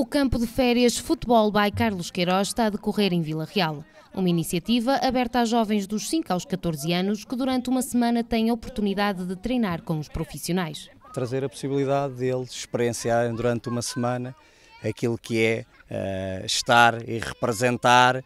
O campo de férias Futebol by Carlos Queiroz está a decorrer em Vila Real. Uma iniciativa aberta a jovens dos 5 aos 14 anos que durante uma semana têm a oportunidade de treinar com os profissionais. Trazer a possibilidade deles experienciarem durante uma semana aquilo que é uh, estar e representar uh,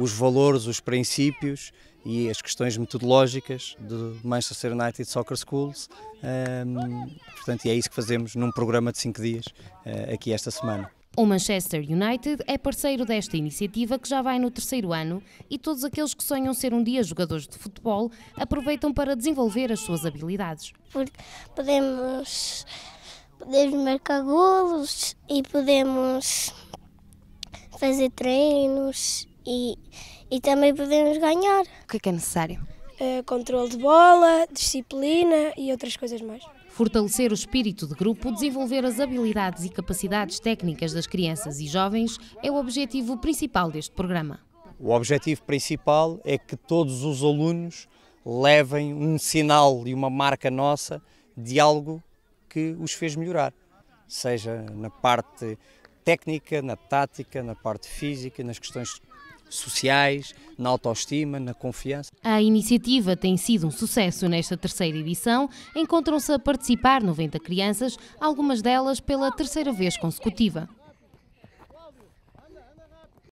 os valores, os princípios e as questões metodológicas do Manchester United Soccer Schools. Ehm, portanto, e é isso que fazemos num programa de cinco dias uh, aqui esta semana. O Manchester United é parceiro desta iniciativa que já vai no terceiro ano e todos aqueles que sonham ser um dia jogadores de futebol aproveitam para desenvolver as suas habilidades. Porque podemos podemos marcar golos e podemos fazer treinos e, e também podemos ganhar. O que é que é necessário? Uh, controle de bola, disciplina e outras coisas mais. Fortalecer o espírito de grupo, desenvolver as habilidades e capacidades técnicas das crianças e jovens é o objetivo principal deste programa. O objetivo principal é que todos os alunos levem um sinal e uma marca nossa de algo que os fez melhorar, seja na parte técnica, na tática, na parte física, nas questões sociais, na autoestima, na confiança. A iniciativa tem sido um sucesso nesta terceira edição. Encontram-se a participar 90 crianças, algumas delas pela terceira vez consecutiva.